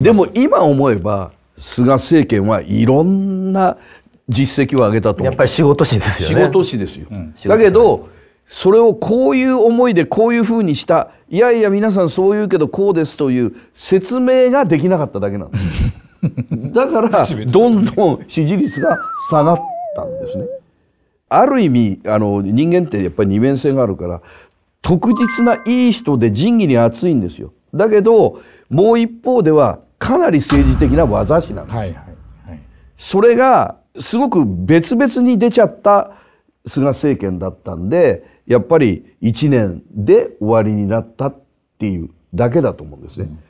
でも今思えば菅政権はいろんな実績を上げたとやっぱり仕事師ですよね仕事師ですよ、うん、だけどそれをこういう思いでこういうふうにしたいやいや皆さんそう言うけどこうですという説明ができなかっただけなんです だからどんどん支持率が下がったんですねある意味あの人間ってやっぱり二面性があるから特実ないい人で仁義に厚いんですよだけどもう一方ではかなり政治的な技師なんです、それがすごく別々に出ちゃった菅政権だったんでやっぱり1年で終わりになったっていうだけだと思うんですね。うん